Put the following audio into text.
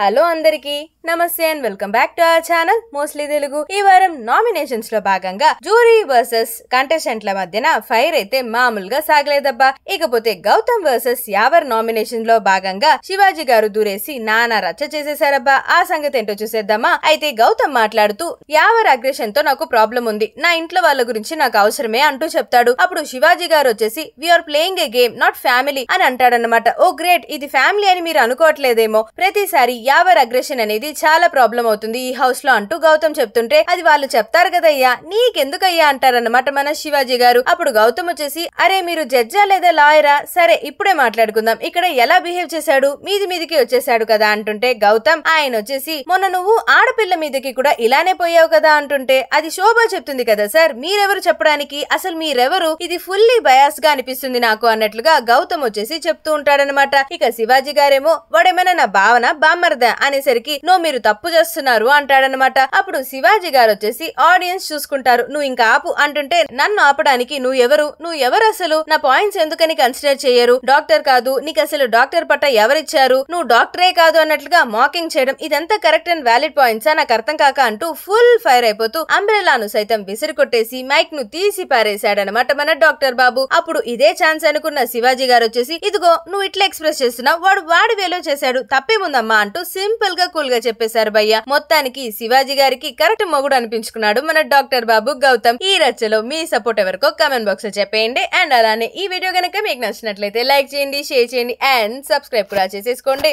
hello అందరికీ నమస్తే and welcome back to our channel mostly Telugu ఈ వారం నామినేషన్స్ లో భాగంగా జూరీ వర్సెస్ ల మధ్యన ఫైర్ అయితే మామూలుగా సాగలేదబ్బా ఇకపోతే గౌతమ్ వర్సెస్ యావర్ నామినేషన్ లో భాగంగా శివాజీ గారు దూరేసి నానా రచ్చ చేసేసారబ్బా ఆ సంగతి ఏంటో చూసేద్దామా అయితే గౌతమ్ మాట్లాడుతూ యావర్ అగ్రెషన్ తో నాకు ప్రాబ్లం ఉంది నా ఇంట్లో వాళ్ళ గురించి నాకు అవసరమే అంటూ చెప్తాడు అప్పుడు శివాజీ గారు వచ్చేసి we're playing a game not family అని అంటాడనమాట ఓ oh, గ్రేట్ ఇది ఫ్యామిలీ అని మీరు అనుకోవట్లేదేమో ప్రతిసారి యావర్ అగ్రెషన్ అనేది చాలా ప్రాబ్లం అవుతుంది ఈ హౌస్ లో అంటూ గౌతమ్ చెప్తుంటే అది వాళ్ళు చెప్తారు కదయ్యా నీకెందుకయ్యా అంటారనమాట మన శివాజీ గారు అప్పుడు గౌతమ్ వచ్చేసి అరే మీరు జడ్జా లేదా లాయరా సరే ఇప్పుడే మాట్లాడుకుందాం ఇక్కడ ఎలా బిహేవ్ చేశాడు మీది మీదికి వచ్చేసాడు కదా అంటుంటే గౌతమ్ ఆయన వచ్చేసి మొన్న నువ్వు ఆడపిల్ల మీదకి కూడా ఇలానే పోయావు కదా అంటుంటే అది శోభ చెప్తుంది కదా సార్ మీరెవరు చెప్పడానికి అసలు మీరెవరు ఇది ఫుల్లీ బయాస్ గా అనిపిస్తుంది నాకు అన్నట్లుగా గౌతమ్ వచ్చేసి చెప్తూ ఉంటాడనమాట ఇక శివాజీ గారేమో వాడేమైనా నా భావన బామ్మ శారద అనేసరికి నో మీరు తప్పు చేస్తున్నారు అంటాడనమాట అప్పుడు శివాజీ గారు వచ్చేసి ఆడియన్స్ చూసుకుంటారు నువ్వు ఇంకా ఆపు అంటుంటే నన్ను ఆపడానికి నువ్వు ఎవరు నువ్వు ఎవరు అసలు నా పాయింట్స్ ఎందుకని కన్సిడర్ చేయరు డాక్టర్ కాదు నీకు అసలు డాక్టర్ పట్ట ఎవరిచ్చారు నువ్వు డాక్టరే కాదు అన్నట్లుగా మాకింగ్ చేయడం ఇదంతా కరెక్ట్ అండ్ వ్యాలిడ్ ఆ నాకు అర్థం కాక అంటూ ఫుల్ ఫైర్ అయిపోతూ అంబ్రెలాను సైతం విసిరి కొట్టేసి మైక్ ను తీసి పారేశాడనమాట మన డాక్టర్ బాబు అప్పుడు ఇదే ఛాన్స్ అనుకున్న శివాజీ గారు వచ్చేసి ఇదిగో నువ్వు ఇట్లా ఎక్స్ప్రెస్ చేస్తున్నావు వాడు వాడి వేలో చేశాడు ఉందమ్మా అంటూ సింపుల్ గా కూల్ గా చెప్పేశారు భయ్య మొత్తానికి శివాజీ గారికి కరెక్ట్ మొగుడు అనిపించుకున్నాడు మన డాక్టర్ బాబు గౌతమ్ ఈ రచ్చలో మీ సపోర్ట్ ఎవరికో కామెంట్ బాక్స్ లో చెప్పేయండి అండ్ అలానే ఈ వీడియో కనుక మీకు నచ్చినట్లయితే లైక్ చేయండి షేర్ చేయండి అండ్ సబ్స్క్రైబ్ కూడా చేసేసుకోండి